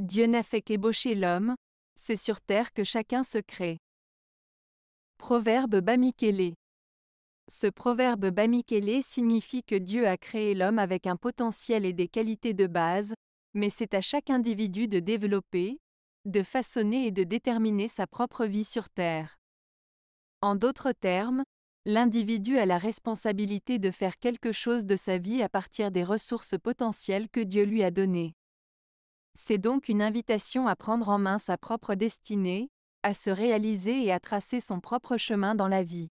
Dieu n'a fait qu'ébaucher l'homme, c'est sur terre que chacun se crée. Proverbe Bamikélé Ce proverbe Bamikélé signifie que Dieu a créé l'homme avec un potentiel et des qualités de base, mais c'est à chaque individu de développer, de façonner et de déterminer sa propre vie sur Terre. En d'autres termes, l'individu a la responsabilité de faire quelque chose de sa vie à partir des ressources potentielles que Dieu lui a données. C'est donc une invitation à prendre en main sa propre destinée, à se réaliser et à tracer son propre chemin dans la vie.